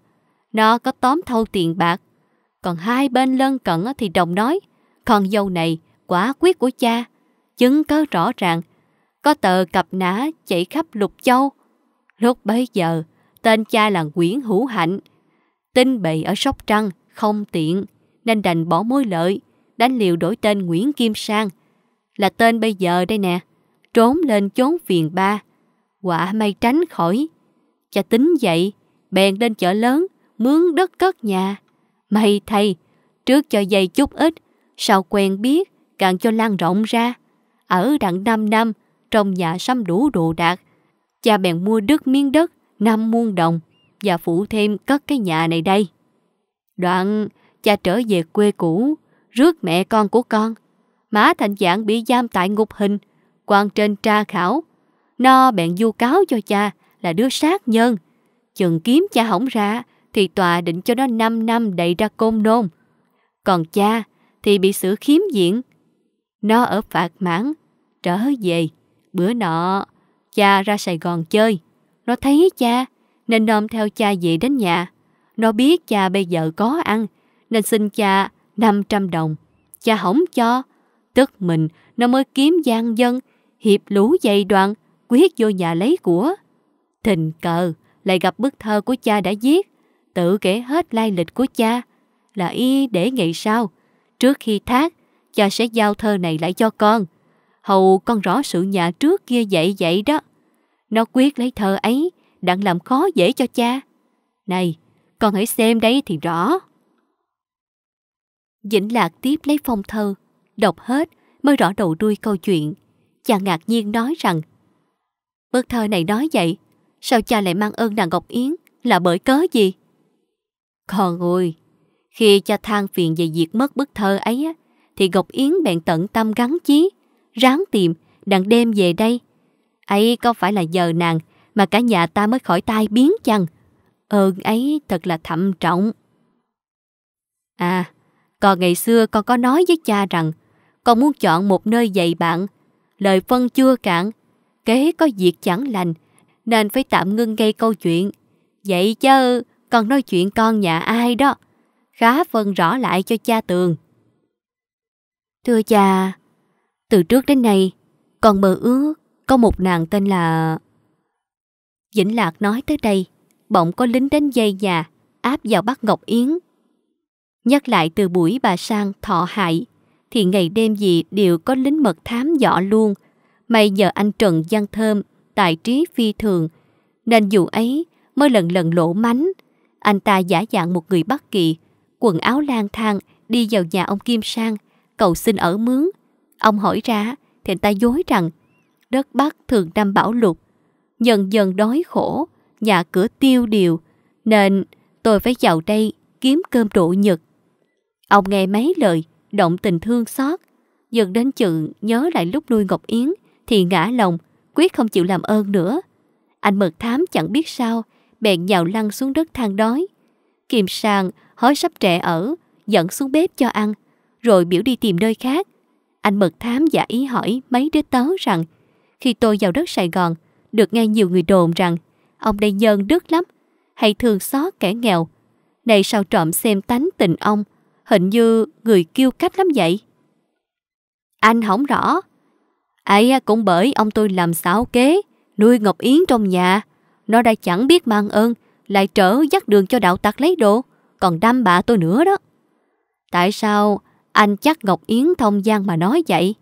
Nó có tóm thâu tiền bạc. Còn hai bên lân cận thì đồng nói, con dâu này quả quyết của cha, chứng cứ rõ ràng. Có tờ cặp nã chạy khắp lục châu. Lúc bấy giờ, tên cha là Nguyễn Hữu Hạnh. Tin bậy ở Sóc Trăng, không tiện, nên đành bỏ mối lợi, đánh liều đổi tên Nguyễn Kim Sang. Là tên bây giờ đây nè, trốn lên chốn phiền ba. Quả may tránh khỏi Cha tính vậy, bèn lên chợ lớn, mướn đất cất nhà. May thầy, trước cho dây chút ít, sau quen biết, càng cho lan rộng ra. Ở đặng 5 năm, trong nhà sắm đủ đồ đạc. Cha bèn mua đất miếng đất, năm muôn đồng, và phụ thêm cất cái nhà này đây. Đoạn, cha trở về quê cũ, rước mẹ con của con. Má thành dạng bị giam tại ngục hình, quan trên tra khảo. Nó bèn du cáo cho cha là đứa sát nhân. Chừng kiếm cha hỏng ra thì tòa định cho nó 5 năm đẩy ra côn nôn. Còn cha thì bị xử khiếm diện. Nó ở phạt mãn, trở về. Bữa nọ, cha ra Sài Gòn chơi. Nó thấy cha nên nôm theo cha về đến nhà. Nó biết cha bây giờ có ăn nên xin cha 500 đồng. Cha hỏng cho, tức mình nó mới kiếm gian dân, hiệp lũ dây đoàn, quyết vô nhà lấy của thình cờ lại gặp bức thơ của cha đã viết, tự kể hết lai lịch của cha, là y để ngày sau, Trước khi thác, cha sẽ giao thơ này lại cho con. Hầu con rõ sự nhà trước kia vậy vậy đó. Nó quyết lấy thơ ấy, đặng làm khó dễ cho cha. Này, con hãy xem đấy thì rõ. Vĩnh Lạc tiếp lấy phong thơ, đọc hết mới rõ đầu đuôi câu chuyện. Chàng ngạc nhiên nói rằng Bức thơ này nói vậy Sao cha lại mang ơn nàng Ngọc Yến Là bởi cớ gì Con ơi, Khi cha than phiền về việc mất bức thơ ấy Thì Ngọc Yến bèn tận tâm gắn chí Ráng tìm Đặng đêm về đây ấy có phải là giờ nàng Mà cả nhà ta mới khỏi tai biến chăng Ơn ấy thật là thậm trọng À Còn ngày xưa con có nói với cha rằng Con muốn chọn một nơi dạy bạn Lời phân chưa cạn Kế có việc chẳng lành nên phải tạm ngưng gây câu chuyện. Vậy chứ, còn nói chuyện con nhà ai đó. Khá phân rõ lại cho cha Tường. Thưa cha, từ trước đến nay, con mơ ước có một nàng tên là... Vĩnh Lạc nói tới đây, bỗng có lính đến dây nhà, áp vào bắt Ngọc Yến. Nhắc lại từ buổi bà sang thọ hại, thì ngày đêm gì đều có lính mật thám dọ luôn. May giờ anh Trần Văn Thơm tài trí phi thường, nên dù ấy mới lần lần lỗ mánh. Anh ta giả dạng một người Bắc Kỳ, quần áo lang thang đi vào nhà ông Kim Sang, cầu xin ở mướn. Ông hỏi ra thì anh ta dối rằng đất Bắc thường năm bão lụt, dần dần đói khổ, nhà cửa tiêu điều, nên tôi phải vào đây kiếm cơm độ nhật. Ông nghe mấy lời, động tình thương xót, dần đến chừng nhớ lại lúc nuôi Ngọc Yến thì ngã lòng, quyết không chịu làm ơn nữa. Anh mật thám chẳng biết sao, bèn nhào lăn xuống đất than đói. Kiềm sàng, hói sắp trẻ ở, dẫn xuống bếp cho ăn, rồi biểu đi tìm nơi khác. Anh mật thám giả ý hỏi mấy đứa tớ rằng, khi tôi vào đất Sài Gòn, được nghe nhiều người đồn rằng, ông đây nhân đức lắm, hay thường xót kẻ nghèo. Này sao trộm xem tánh tình ông, hình như người kiêu cách lắm vậy. Anh không rõ, ấy cũng bởi ông tôi làm xảo kế, nuôi Ngọc Yến trong nhà. Nó đã chẳng biết mang ơn, lại trở dắt đường cho đạo tặc lấy đồ, còn đâm bà tôi nữa đó. Tại sao anh chắc Ngọc Yến thông gian mà nói vậy?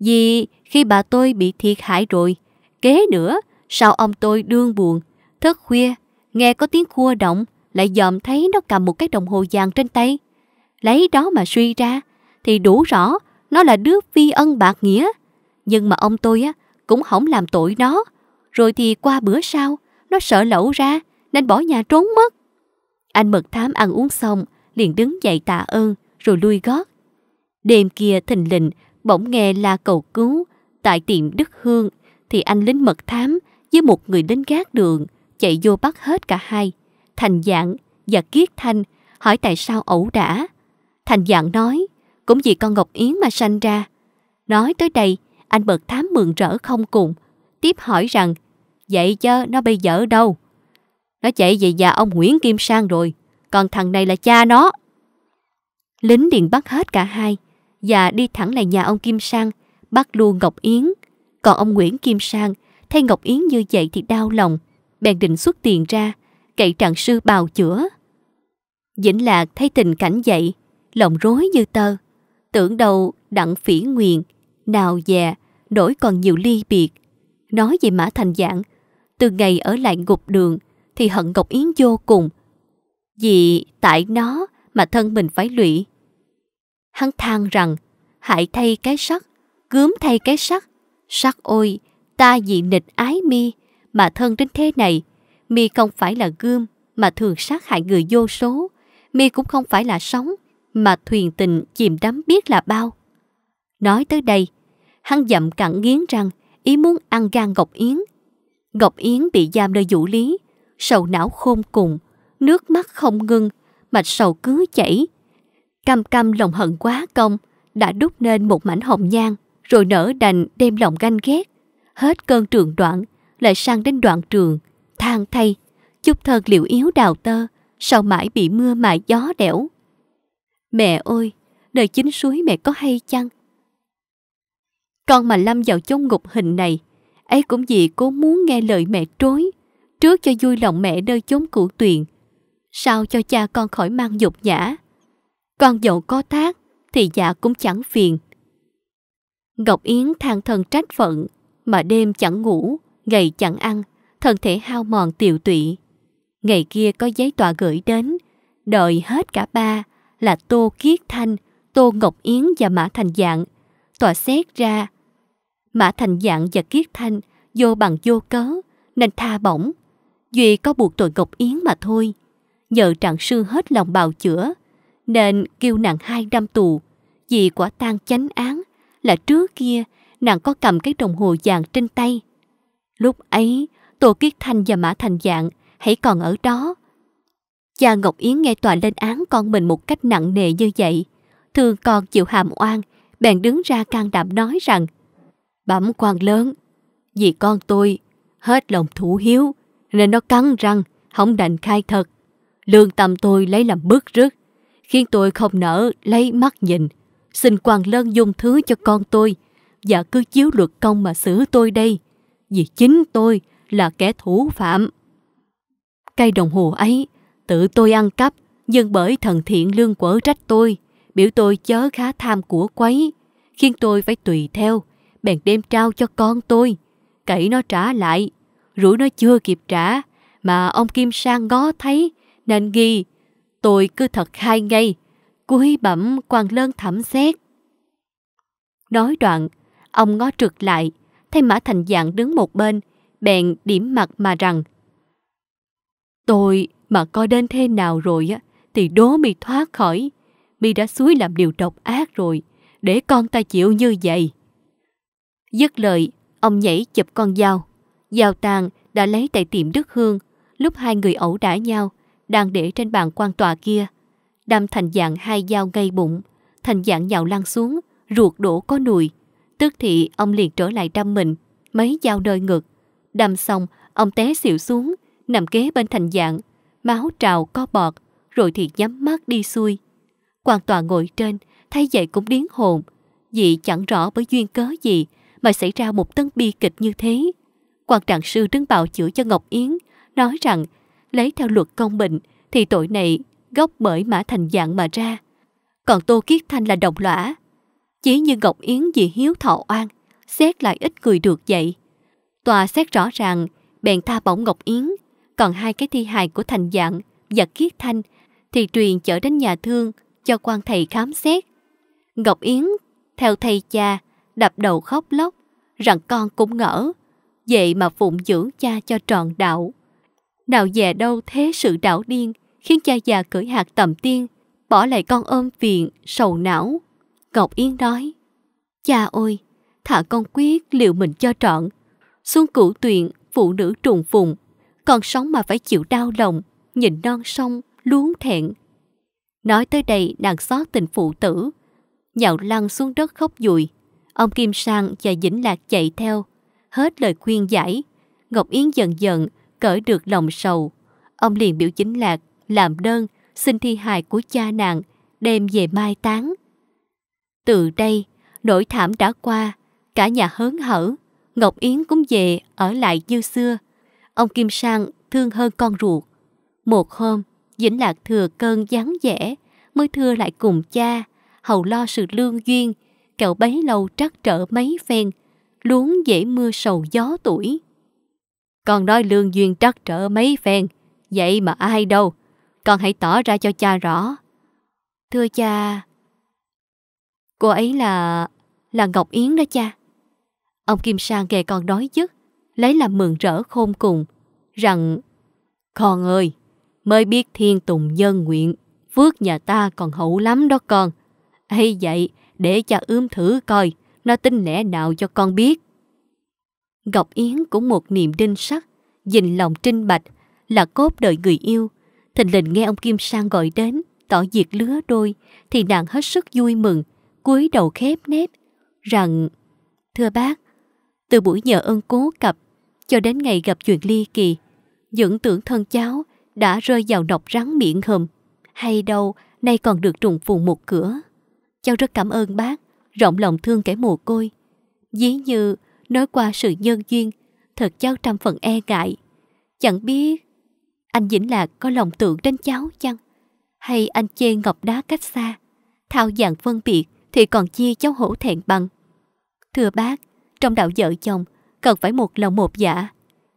Vì khi bà tôi bị thiệt hại rồi, kế nữa, sao ông tôi đương buồn, thức khuya, nghe có tiếng khua động, lại dòm thấy nó cầm một cái đồng hồ vàng trên tay. Lấy đó mà suy ra, thì đủ rõ nó là đứa phi ân bạc nghĩa, nhưng mà ông tôi á cũng không làm tội nó. Rồi thì qua bữa sau, nó sợ lẩu ra nên bỏ nhà trốn mất. Anh mật thám ăn uống xong, liền đứng dậy tạ ơn rồi lui gót. Đêm kia thình lình, bỗng nghe la cầu cứu tại tiệm Đức Hương thì anh lính mật thám với một người lính gác đường chạy vô bắt hết cả hai. Thành dạng và Kiết Thanh hỏi tại sao ẩu đả. Thành dạng nói, cũng vì con Ngọc Yến mà sanh ra. Nói tới đây, anh bật thám mượn rỡ không cùng, tiếp hỏi rằng, vậy chứ nó bây giờ ở đâu? Nó chạy về nhà ông Nguyễn Kim Sang rồi, còn thằng này là cha nó. Lính điện bắt hết cả hai và đi thẳng lại nhà ông Kim Sang, bắt luôn Ngọc Yến. Còn ông Nguyễn Kim Sang, thấy Ngọc Yến như vậy thì đau lòng, bèn định xuất tiền ra, cậy trạng sư bào chữa. Vĩnh Lạc thấy tình cảnh vậy, lòng rối như tơ, tưởng đầu đặng phỉ nguyện nào dè, nổi còn nhiều ly biệt. Nói về Mã Thành Giảng, từ ngày ở lại ngục đường thì hận Ngọc Yến vô cùng. Vì tại nó mà thân mình phải lụy. Hắn than rằng, hại thay cái sắc, gớm thay cái sắc. Sắc ôi, ta vì nịch ái mi, mà thân đến thế này. Mi không phải là gươm mà thường sát hại người vô số. Mi cũng không phải là sóng mà thuyền tình chìm đắm biết là bao. Nói tới đây, Hắn dậm cặn nghiến răng, ý muốn ăn gan Ngọc Yến. Ngọc Yến bị giam nơi vũ lý, sầu não khôn cùng, nước mắt không ngưng, mạch sầu cứ chảy. Cam cam lòng hận quá công, đã đúc nên một mảnh hồng nhan, rồi nở đành đem lòng ganh ghét. Hết cơn trường đoạn, lại sang đến đoạn trường, than thay, chút thân liệu yếu đào tơ, sao mãi bị mưa mà gió đẻo. Mẹ ơi, đời chính suối mẹ có hay chăng? Con mà lâm vào chốn ngục hình này, ấy cũng vì cố muốn nghe lời mẹ trối, trước cho vui lòng mẹ nơi chốn cụ tuyền. Sao cho cha con khỏi mang dục nhã? Con dẫu có thác, thì dạ cũng chẳng phiền. Ngọc Yến than thân trách phận, mà đêm chẳng ngủ, ngày chẳng ăn, thân thể hao mòn tiều tụy. Ngày kia có giấy tòa gửi đến, đợi hết cả ba là Tô Kiết Thanh, Tô Ngọc Yến và Mã Thành Dạng. Tòa xét ra Mã Thành Dạng và Kiết Thanh vô bằng vô cớ, nên tha bổng. Duy có buộc tội Ngọc Yến mà thôi. Nhờ trạng sư hết lòng bào chữa, nên kêu nàng hai năm tù. Vì quả tang chánh án là trước kia nàng có cầm cái đồng hồ vàng trên tay. Lúc ấy, Tô Kiết Thanh và Mã Thành Dạng hãy còn ở đó. Cha Ngọc Yến nghe tòa lên án con mình một cách nặng nề như vậy. Thương con chịu hàm oan, bèn đứng ra can đảm nói rằng bẩm quan lớn, vì con tôi hết lòng thủ hiếu nên nó cắn răng, không đành khai thật. Lương tâm tôi lấy làm bức rứt, khiến tôi không nỡ lấy mắt nhìn. Xin quan lớn dung thứ cho con tôi và cứ chiếu luật công mà xử tôi đây, vì chính tôi là kẻ thủ phạm. Cây đồng hồ ấy, tự tôi ăn cắp, nhưng bởi thần thiện lương quở trách tôi, biểu tôi chớ khá tham của quấy, khiến tôi phải tùy theo, bèn đem trao cho con tôi. Cậy nó trả lại, rủi nó chưa kịp trả, mà ông Kim Sang ngó thấy, nên ghi, tôi cứ thật khai ngay, cúi bẩm quan lơn thẩm xét. Nói đoạn, ông ngó trượt lại, thấy Mã Thành Dạng đứng một bên, bèn điểm mặt mà rằng Tôi mà coi đến thế nào rồi á, thì đố mi thoát khỏi. Mi đã suối làm điều độc ác rồi, để con ta chịu như vậy. Dứt lời, ông nhảy chụp con dao. Dao tàn đã lấy tại tiệm Đức Hương lúc hai người ẩu đả nhau đang để trên bàn quan tòa kia. Đâm thành dạng hai dao ngay bụng, thành dạng nhào lăn xuống, ruột đổ có nùi. Tức thì ông liền trở lại đâm mình, mấy dao nơi ngực. Đâm xong, ông té xỉu xuống, nằm kế bên thành dạng, máu trào co bọt, rồi thì nhắm mắt đi xuôi. quan tòa ngồi trên, thấy vậy cũng điến hồn, vì chẳng rõ bởi duyên cớ gì mà xảy ra một tân bi kịch như thế. Quan trạng sư đứng bào chữa cho Ngọc Yến, nói rằng lấy theo luật công bình thì tội này gốc bởi mã thành dạng mà ra. Còn Tô Kiết Thanh là đồng lõa. Chỉ như Ngọc Yến vì hiếu thọ oan, xét lại ít người được vậy. Tòa xét rõ ràng, bèn tha bổng Ngọc Yến, còn hai cái thi hài của thành dạng và Kiết Thanh thì truyền chở đến nhà thương cho quan thầy khám xét. Ngọc Yến, theo thầy cha, đập đầu khóc lóc, rằng con cũng ngỡ, vậy mà phụng dưỡng cha cho tròn đạo. Nào dè đâu thế sự đảo điên, khiến cha già cưỡi hạt tầm tiên, bỏ lại con ôm phiền, sầu não. Ngọc Yên nói, Cha ơi, thả con quyết liệu mình cho trọn. Xuống cửu tuyền, phụ nữ trùng phùng, còn sống mà phải chịu đau lòng, nhìn non sông, luống thẹn. Nói tới đây nàng xót tình phụ tử, nhạo lăn xuống đất khóc dùi, Ông Kim Sang và Dĩnh Lạc chạy theo. Hết lời khuyên giải, Ngọc Yến dần dần cởi được lòng sầu. Ông liền biểu Dĩnh Lạc làm đơn xin thi hài của cha nàng đem về mai táng. Từ đây, nỗi thảm đã qua, cả nhà hớn hở, Ngọc Yến cũng về ở lại như xưa. Ông Kim Sang thương hơn con ruột. Một hôm, Dĩnh Lạc thừa cơn gián vẻ mới thưa lại cùng cha, hầu lo sự lương duyên kẹo bấy lâu trắc trở mấy phen, luống dễ mưa sầu gió tuổi. Con nói lương duyên trắc trở mấy phen, vậy mà ai đâu, con hãy tỏ ra cho cha rõ. Thưa cha, cô ấy là... là Ngọc Yến đó cha. Ông Kim Sang kề con nói chứ, lấy làm mừng rỡ khôn cùng, rằng Con ơi, mới biết thiên tùng nhân nguyện, phước nhà ta còn hậu lắm đó con. Hay vậy, để cha ươm thử coi nó tin lẽ nào cho con biết. Ngọc Yến cũng một niềm đinh sắt, dình lòng trinh bạch là cốt đời người yêu. Thình lình nghe ông Kim Sang gọi đến, tỏ diệt lứa đôi, thì nàng hết sức vui mừng, cúi đầu khép nếp rằng Thưa bác, từ buổi nhờ ơn cố cập cho đến ngày gặp chuyện ly kỳ, những tưởng thân cháu đã rơi vào nọc rắn miệng hầm, hay đâu nay còn được trùng phù một cửa. Cháu rất cảm ơn bác, rộng lòng thương kẻ mồ côi. Dí như nói qua sự nhân duyên, thật cháu trăm phần e ngại. Chẳng biết anh Vĩnh Lạc có lòng tưởng đến cháu chăng? Hay anh chê ngọc đá cách xa? Thao dạng phân biệt thì còn chia cháu hổ thẹn bằng. Thưa bác, trong đạo vợ chồng cần phải một lòng một dạ.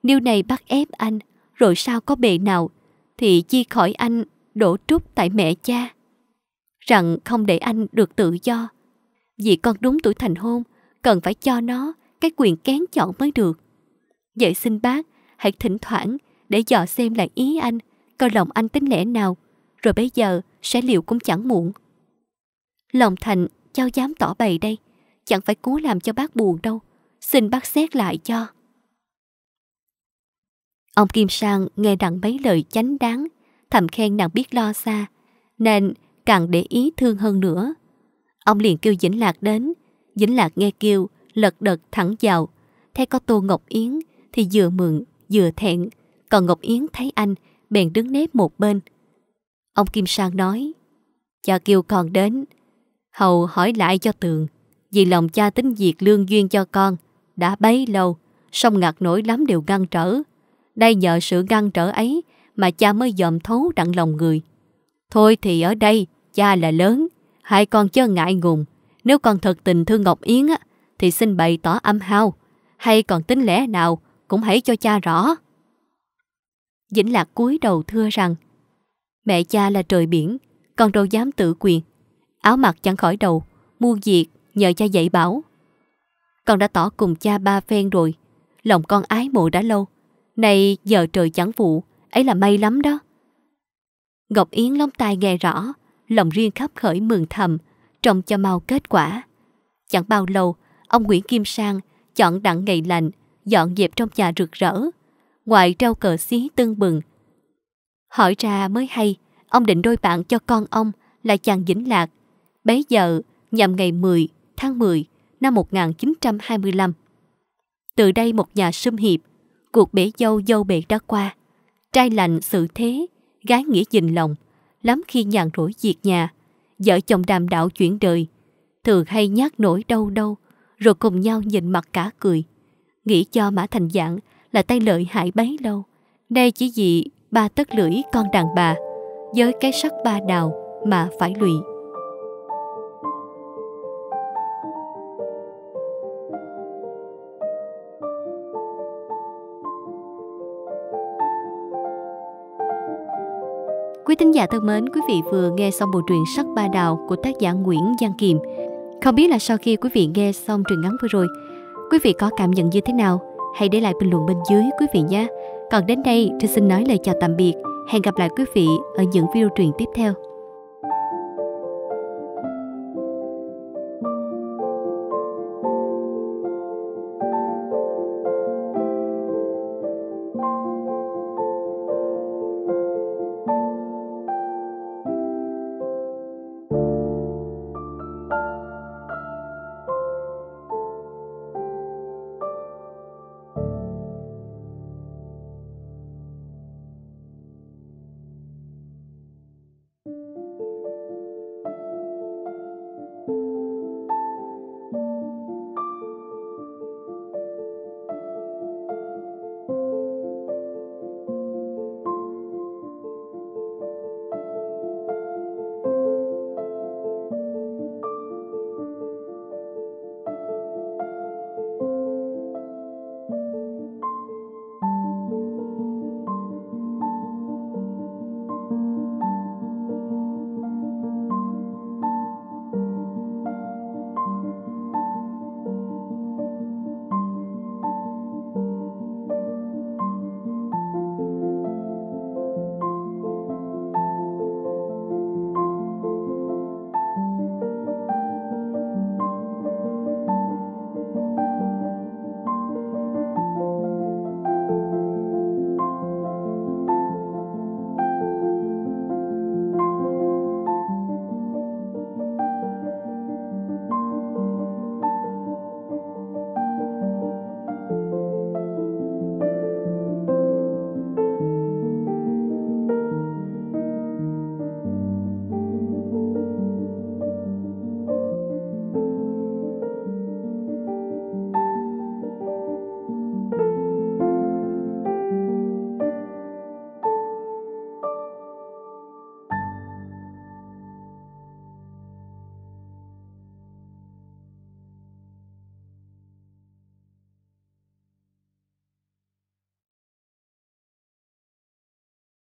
Điều này bác ép anh, rồi sao có bề nào thì chi khỏi anh đổ trút tại mẹ cha rằng không để anh được tự do. Vì con đúng tuổi thành hôn, cần phải cho nó cái quyền kén chọn mới được. Vậy xin bác, hãy thỉnh thoảng để dò xem lại ý anh, coi lòng anh tính lẽ nào, rồi bây giờ sẽ liệu cũng chẳng muộn. Lòng Thành cháu dám tỏ bày đây, chẳng phải cố làm cho bác buồn đâu, xin bác xét lại cho. Ông Kim Sang nghe rằng mấy lời chánh đáng, thầm khen nàng biết lo xa, nên càng để ý thương hơn nữa. Ông liền kêu dĩnh Lạc đến. dĩnh Lạc nghe kêu, lật đật thẳng vào. Thấy có Tô Ngọc Yến thì vừa mượn, vừa thẹn. Còn Ngọc Yến thấy anh, bèn đứng nép một bên. Ông Kim Sang nói, cha kêu con đến. Hầu hỏi lại cho Tường, vì lòng cha tính diệt lương duyên cho con, đã bấy lâu, song ngặt nổi lắm đều ngăn trở. Đây nhờ sự ngăn trở ấy mà cha mới dòm thấu đặng lòng người. Thôi thì ở đây, cha là lớn, hai con chớ ngại ngùng. Nếu con thật tình thương Ngọc Yến á, thì xin bày tỏ âm hao. Hay còn tính lẽ nào, cũng hãy cho cha rõ. Vĩnh Lạc cúi đầu thưa rằng, mẹ cha là trời biển, con đâu dám tự quyền. Áo mặt chẳng khỏi đầu, mua diệt nhờ cha dạy bảo. Con đã tỏ cùng cha ba phen rồi, lòng con ái mộ đã lâu. Này giờ trời chẳng vụ, ấy là may lắm đó. Ngọc Yến lông tai nghe rõ, lòng riêng khắp khởi mừng thầm, trông cho mau kết quả. Chẳng bao lâu, ông Nguyễn Kim Sang chọn đặng ngày lành, dọn dẹp trong nhà rực rỡ, ngoài treo cờ xí tưng bừng. Hỏi ra mới hay, ông định đôi bạn cho con ông là chàng Vĩnh Lạc. Bấy giờ, nhằm ngày 10 tháng 10 năm 1925. Từ đây một nhà sum hiệp, cuộc bể dâu dâu bể đã qua. Trai lành sự thế, gái nghĩa dình lòng, lắm khi nhàn rỗi diệt nhà, vợ chồng đàm đạo chuyển đời, thường hay nhắc nổi đau đau, rồi cùng nhau nhìn mặt cả cười. Nghĩ cho Mã Thành Dạng là tay lợi hại bấy lâu, nay chỉ vì ba tất lưỡi con đàn bà, với cái sắc ba đào mà phải lụy. thính giả thân mến, quý vị vừa nghe xong bộ truyện Sắc Ba đào của tác giả Nguyễn Giang Kiềm. Không biết là sau khi quý vị nghe xong truyện ngắn vừa rồi, quý vị có cảm nhận như thế nào? Hãy để lại bình luận bên dưới quý vị nhé. Còn đến đây, tôi xin nói lời chào tạm biệt. Hẹn gặp lại quý vị ở những video truyện tiếp theo.